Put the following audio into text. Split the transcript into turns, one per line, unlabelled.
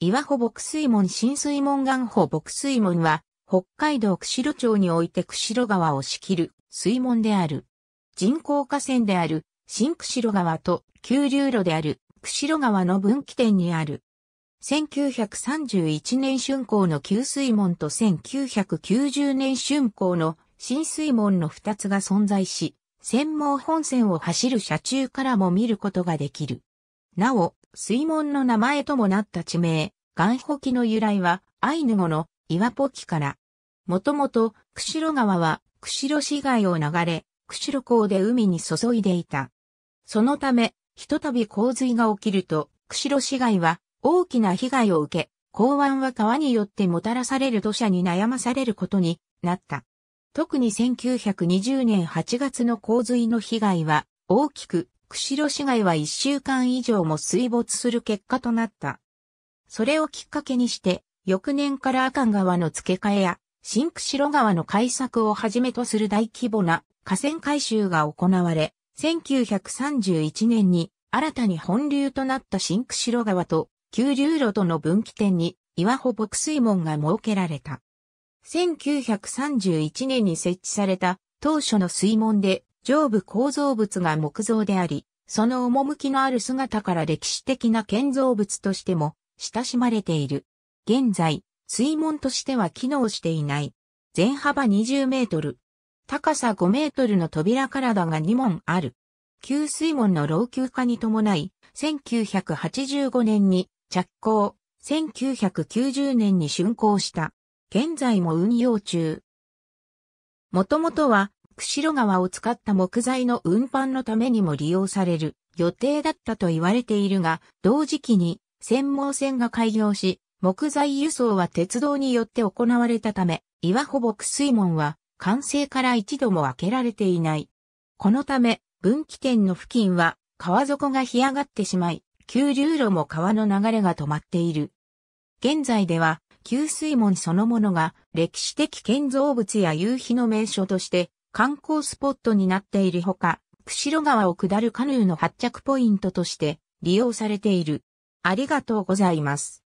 岩穂牧水門新水門岩穂牧水門は、北海道釧路町において釧路川を仕切る水門である。人工河川である新釧路川と急流路である釧路川の分岐点にある。1931年春光の旧水門と1990年春光の新水門の二つが存在し、専門本線を走る車中からも見ることができる。なお、水門の名前ともなった地名、岩木の由来は、アイヌ語の岩ポキから。もともと、釧路川は、釧路市街を流れ、釧路港で海に注いでいた。そのため、ひとたび洪水が起きると、釧路市街は大きな被害を受け、港湾は川によってもたらされる土砂に悩まされることになった。特に1920年8月の洪水の被害は大きく釧路市街は一週間以上も水没する結果となった。それをきっかけにして、翌年から阿寒川の付け替えや、新釧路川の改作をはじめとする大規模な河川改修が行われ、1931年に新たに本流となった新釧路川と急流路との分岐点に岩穂牧水門が設けられた。1931年に設置された当初の水門で上部構造物が木造であり、その趣のある姿から歴史的な建造物としても親しまれている。現在、水門としては機能していない。全幅20メートル。高さ5メートルの扉体が2門ある。旧水門の老朽化に伴い、1985年に着工、1990年に竣工した。現在も運用中。もともとは釧路川を使った木材の運搬のためにも利用される予定だったと言われているが、同時期に専門船が開業し、木材輸送は鉄道によって行われたため、岩保木水門は完成から一度も開けられていない。このため、分岐点の付近は川底が干上がってしまい、急流路も川の流れが止まっている。現在では、給水門そのものが歴史的建造物や夕日の名所として観光スポットになっているほか、釧路川を下るカヌーの発着ポイントとして利用されている。ありがとうございます。